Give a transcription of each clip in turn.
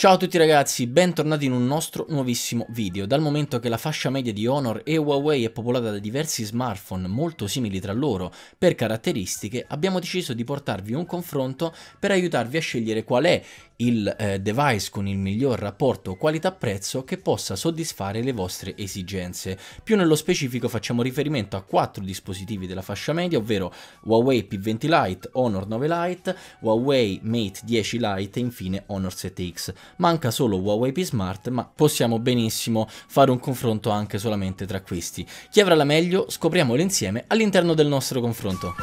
Ciao a tutti ragazzi, bentornati in un nostro nuovissimo video. Dal momento che la fascia media di Honor e Huawei è popolata da diversi smartphone molto simili tra loro per caratteristiche, abbiamo deciso di portarvi un confronto per aiutarvi a scegliere qual è il eh, device con il miglior rapporto qualità-prezzo che possa soddisfare le vostre esigenze. Più nello specifico facciamo riferimento a quattro dispositivi della fascia media, ovvero Huawei P20 Lite, Honor 9 Lite, Huawei Mate 10 Lite e infine Honor 7X manca solo Huawei P Smart, ma possiamo benissimo fare un confronto anche solamente tra questi. Chi avrà la meglio? Scopriamolo insieme all'interno del nostro confronto.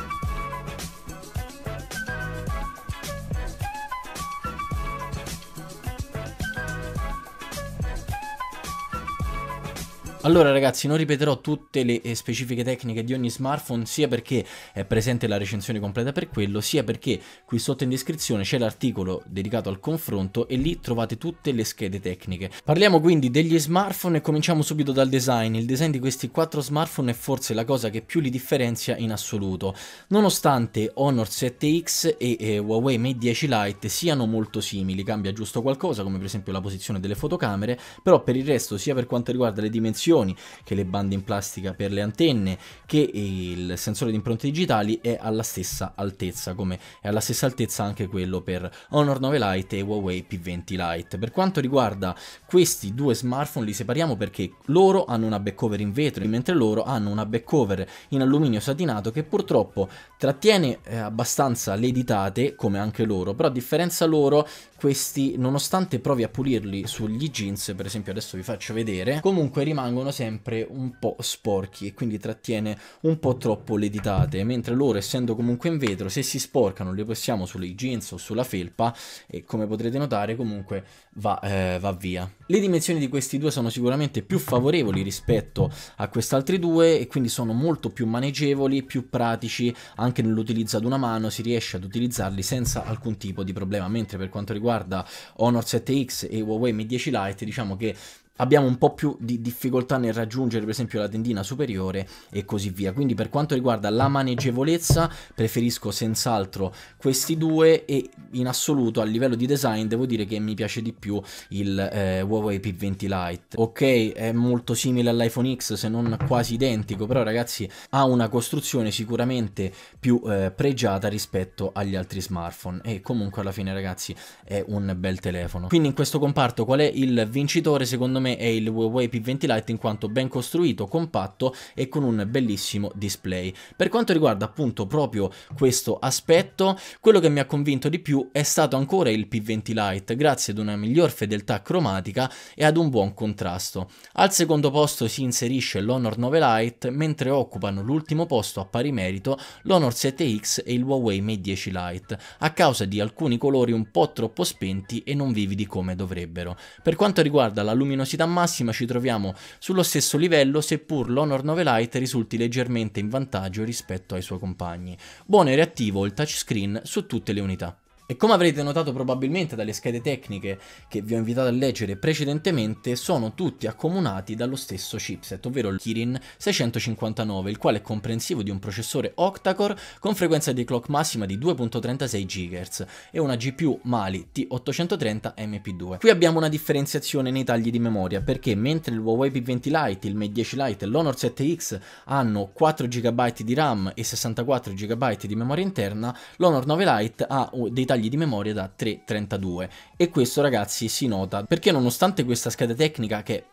Allora ragazzi non ripeterò tutte le eh, specifiche tecniche di ogni smartphone sia perché è presente la recensione completa per quello sia perché qui sotto in descrizione c'è l'articolo dedicato al confronto e lì trovate tutte le schede tecniche. Parliamo quindi degli smartphone e cominciamo subito dal design. Il design di questi quattro smartphone è forse la cosa che più li differenzia in assoluto. Nonostante Honor 7X e eh, Huawei Mate 10 Lite siano molto simili, cambia giusto qualcosa come per esempio la posizione delle fotocamere, però per il resto sia per quanto riguarda le dimensioni comunicazioni, che le bande in plastica per le antenne, che il sensore di impronte digitali è alla stessa altezza, come è alla stessa altezza anche quello per Honor 9 Lite e Huawei P20 Lite. Per quanto riguarda questi due smartphone li separiamo perché loro hanno una back cover in vetro, mentre loro hanno una back cover in alluminio satinato che purtroppo trattiene eh, abbastanza le ditate, come anche loro, però a differenza loro questi nonostante provi a pulirli sugli jeans, per esempio adesso vi faccio vedere, comunque rimangono sono sempre un po' sporchi e quindi trattiene un po' troppo le ditate, mentre loro essendo comunque in vetro se si sporcano le possiamo sulle jeans o sulla felpa e come potrete notare comunque va, eh, va via. Le dimensioni di questi due sono sicuramente più favorevoli rispetto a quest'altri due e quindi sono molto più maneggevoli, più pratici anche nell'utilizzo ad una mano si riesce ad utilizzarli senza alcun tipo di problema, mentre per quanto riguarda Honor 7X e Huawei Mi 10 Lite diciamo che abbiamo un po' più di difficoltà nel raggiungere per esempio la tendina superiore e così via quindi per quanto riguarda la maneggevolezza preferisco senz'altro questi due e in assoluto a livello di design devo dire che mi piace di più il eh, Huawei P20 Lite ok è molto simile all'iPhone X se non quasi identico però ragazzi ha una costruzione sicuramente più eh, pregiata rispetto agli altri smartphone e comunque alla fine ragazzi è un bel telefono quindi in questo comparto qual è il vincitore secondo me me è il Huawei P20 Lite in quanto ben costruito, compatto e con un bellissimo display. Per quanto riguarda appunto proprio questo aspetto, quello che mi ha convinto di più è stato ancora il P20 Lite, grazie ad una miglior fedeltà cromatica e ad un buon contrasto. Al secondo posto si inserisce l'Honor 9 Lite, mentre occupano l'ultimo posto a pari merito l'Honor 7X e il Huawei Mate 10 Lite, a causa di alcuni colori un po' troppo spenti e non vividi come dovrebbero. Per quanto riguarda la luminosità velocità massima ci troviamo sullo stesso livello seppur l'Honor 9 Lite risulti leggermente in vantaggio rispetto ai suoi compagni. Buono e reattivo il touchscreen su tutte le unità. E come avrete notato probabilmente dalle schede tecniche che vi ho invitato a leggere precedentemente, sono tutti accomunati dallo stesso chipset, ovvero il Kirin 659, il quale è comprensivo di un processore octa-core con frequenza di clock massima di 2.36 GHz e una GPU Mali T830 MP2. Qui abbiamo una differenziazione nei tagli di memoria, perché mentre il Huawei P20 Lite, il Mate 10 Lite e l'Honor 7X hanno 4 GB di RAM e 64 GB di memoria interna, l'Honor 9 Lite ha dei tagli tagli di memoria da 3.32 e questo ragazzi si nota perché nonostante questa scheda tecnica che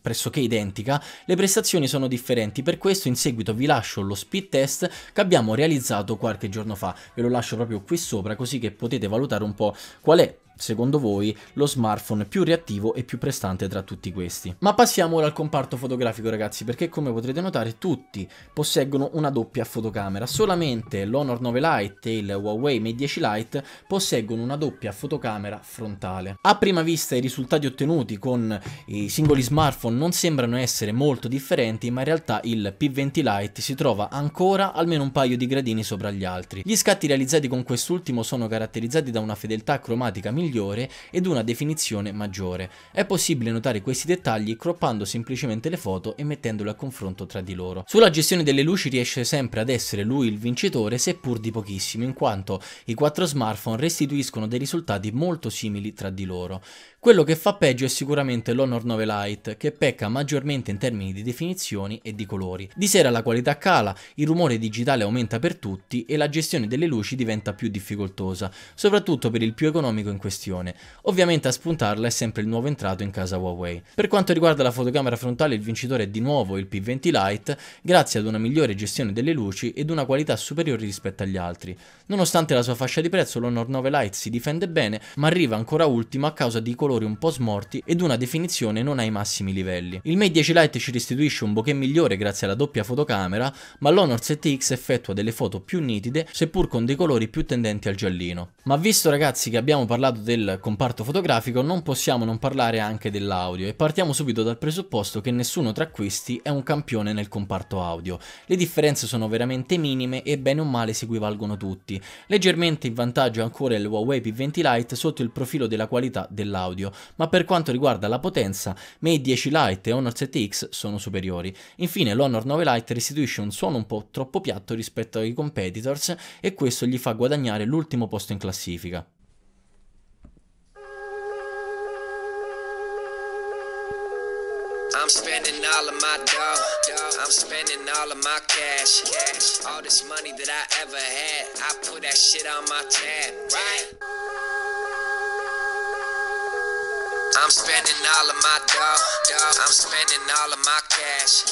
pressoché identica, le prestazioni sono differenti, per questo in seguito vi lascio lo speed test che abbiamo realizzato qualche giorno fa, ve lo lascio proprio qui sopra così che potete valutare un po' qual è secondo voi, lo smartphone più reattivo e più prestante tra tutti questi. Ma passiamo ora al comparto fotografico ragazzi, perché come potrete notare tutti posseggono una doppia fotocamera, solamente l'Honor 9 Lite e il Huawei Mate 10 Lite posseggono una doppia fotocamera frontale. A prima vista i risultati ottenuti con i singoli smartphone non sembrano essere molto differenti, ma in realtà il P20 Lite si trova ancora almeno un paio di gradini sopra gli altri. Gli scatti realizzati con quest'ultimo sono caratterizzati da una fedeltà cromatica migliore migliore ed una definizione maggiore. È possibile notare questi dettagli croppando semplicemente le foto e mettendole a confronto tra di loro. Sulla gestione delle luci riesce sempre ad essere lui il vincitore seppur di pochissimo in quanto i quattro smartphone restituiscono dei risultati molto simili tra di loro. Quello che fa peggio è sicuramente l'Honor 9 Lite, che pecca maggiormente in termini di definizioni e di colori. Di sera la qualità cala, il rumore digitale aumenta per tutti e la gestione delle luci diventa più difficoltosa, soprattutto per il più economico in questione. Ovviamente a spuntarla è sempre il nuovo entrato in casa Huawei. Per quanto riguarda la fotocamera frontale, il vincitore è di nuovo il P20 Lite, grazie ad una migliore gestione delle luci ed una qualità superiore rispetto agli altri. Nonostante la sua fascia di prezzo, l'Honor 9 Lite si difende bene, ma arriva ancora ultimo a causa di colori colori un po' smorti ed una definizione non ai massimi livelli. Il Mate 10 Lite ci restituisce un bokeh migliore grazie alla doppia fotocamera, ma l'Honor 7X effettua delle foto più nitide, seppur con dei colori più tendenti al giallino. Ma visto ragazzi che abbiamo parlato del comparto fotografico, non possiamo non parlare anche dell'audio e partiamo subito dal presupposto che nessuno tra questi è un campione nel comparto audio. Le differenze sono veramente minime e bene o male si equivalgono tutti. Leggermente in vantaggio ancora il Huawei P20 Lite sotto il profilo della qualità dell'audio audio, ma per quanto riguarda la potenza, Mate 10 Lite e Honor 7X sono superiori. Infine l'Honor 9 Lite restituisce un suono un po' troppo piatto rispetto ai competitors e questo gli fa guadagnare l'ultimo posto in classifica. I'm spending all of my dough. I'm spending all of my cash. All this money that I ever had, I put that shit on my tab, right? spending all of my dough. I'm spending all of my cash.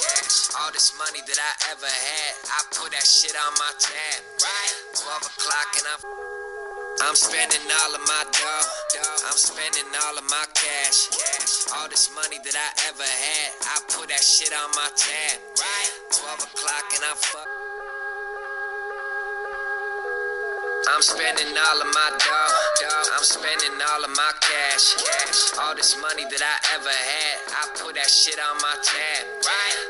All this money that I ever had, I put that shit on my tab. Right. 12 o'clock and I'm. I'm spending all of my dough. I'm spending all of my cash. All this money that I ever had, I put that shit on my tab. Right. 12 o'clock and I'm fuck. I'm spending all of my dough. I'm spending all of my cash. All this money that I ever had, I put that shit on my tab. Right?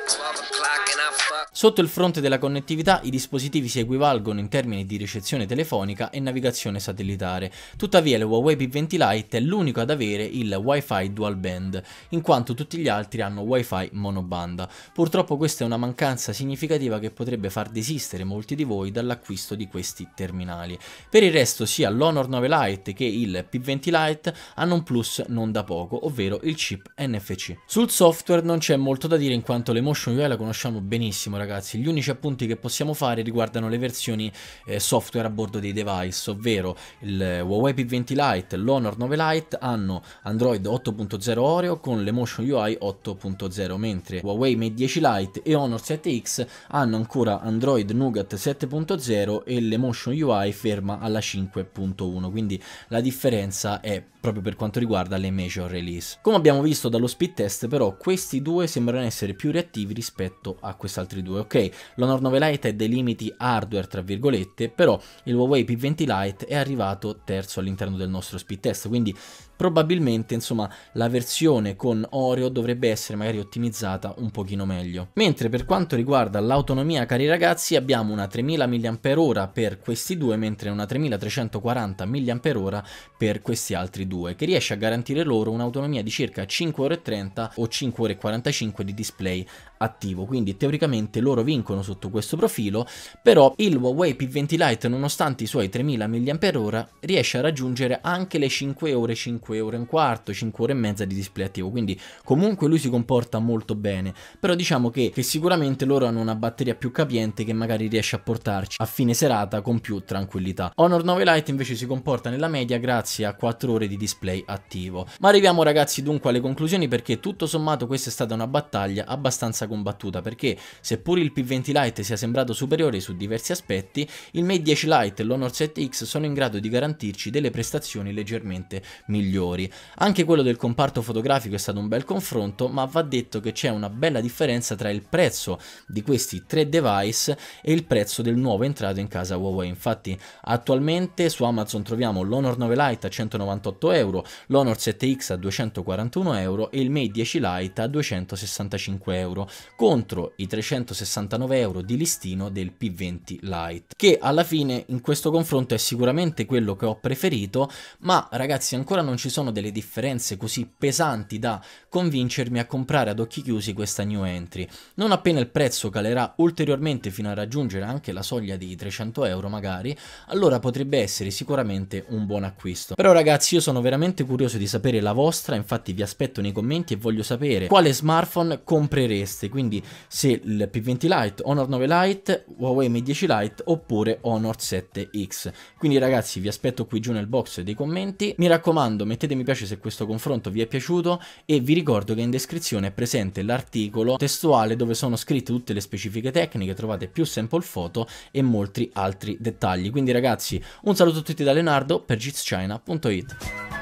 Sotto il fronte della connettività, i dispositivi si equivalgono in termini di ricezione telefonica e navigazione satellitare. Tuttavia, il Huawei P20 Lite è l'unico ad avere il Wi-Fi dual band, in quanto tutti gli altri hanno Wi-Fi monobanda. Purtroppo questa è una mancanza significativa che potrebbe far desistere molti di voi dall'acquisto di questi terminali. Per il resto sia l'Honor 9 Lite che il P20 Lite hanno un plus non da poco, ovvero il chip NFC. Sul software non c'è molto da dire in quanto le Motion UI la conosciamo benissimo ragazzi, gli unici appunti che possiamo fare riguardano le versioni eh, software a bordo dei device, ovvero il Huawei P20 Lite, e l'Honor 9 Lite hanno Android 8.0 Oreo con le Motion UI 8.0, mentre Huawei Mate 10 Lite e Honor 7X hanno ancora Android Nougat 7.0 e le Motion UI ferme ferma alla 5.1, quindi la differenza è proprio per quanto riguarda le major release. Come abbiamo visto dallo speed test però questi due sembrano essere più reattivi rispetto a questi altri due, ok? L'Honor 9 Lite è dei limiti hardware tra virgolette, però il Huawei P20 Lite è arrivato terzo all'interno del nostro speed test, quindi probabilmente insomma la versione con Oreo dovrebbe essere magari ottimizzata un pochino meglio. Mentre per quanto riguarda l'autonomia cari ragazzi abbiamo una 3000 mAh per questi due mentre una 3340 mAh per questi altri due che riesce a garantire loro un'autonomia di circa 5 ore 30 o 5 ore 45 di display attivo quindi teoricamente loro vincono sotto questo profilo però il Huawei P20 Lite nonostante i suoi 3000 mAh riesce a raggiungere anche le 5 ore 50 5 ore e un quarto, 5 ore e mezza di display attivo, quindi comunque lui si comporta molto bene, però diciamo che, che sicuramente loro hanno una batteria più capiente che magari riesce a portarci a fine serata con più tranquillità. Honor 9 Lite invece si comporta nella media grazie a 4 ore di display attivo. Ma arriviamo ragazzi dunque alle conclusioni perché tutto sommato questa è stata una battaglia abbastanza combattuta perché seppur il P20 Lite sia sembrato superiore su diversi aspetti, il Mate 10 Lite e l'Honor 7X sono in grado di garantirci delle prestazioni leggermente migliori migliori. Anche quello del comparto fotografico è stato un bel confronto, ma va detto che c'è una bella differenza tra il prezzo di questi tre device e il prezzo del nuovo entrato in casa Huawei. Infatti attualmente su Amazon troviamo l'Honor 9 Lite a 198 euro, l'Honor 7X a 241 euro e il Mate 10 Lite a 265 euro contro i 369 euro di listino del P20 Lite che alla fine in questo confronto è sicuramente quello che ho preferito ma ragazzi ancora non ci ci sono delle differenze così pesanti da convincermi a comprare ad occhi chiusi questa new entry. Non appena il prezzo calerà ulteriormente fino a raggiungere anche la soglia di 300 euro magari, allora potrebbe essere sicuramente un buon acquisto. Però ragazzi io sono veramente curioso di sapere la vostra, infatti vi aspetto nei commenti e voglio sapere quale smartphone comprereste, quindi se il P20 Lite, Honor 9 Lite, Huawei Mi 10 Lite oppure Honor 7X. Quindi ragazzi vi aspetto qui giù nel box dei commenti, mi raccomando mettete mi piace se questo confronto vi è piaciuto e vi ricordo che in descrizione è presente l'articolo testuale dove sono scritte tutte le specifiche tecniche, trovate più sample foto e molti altri dettagli. Quindi ragazzi, un saluto a tutti da Leonardo per jitschina.it.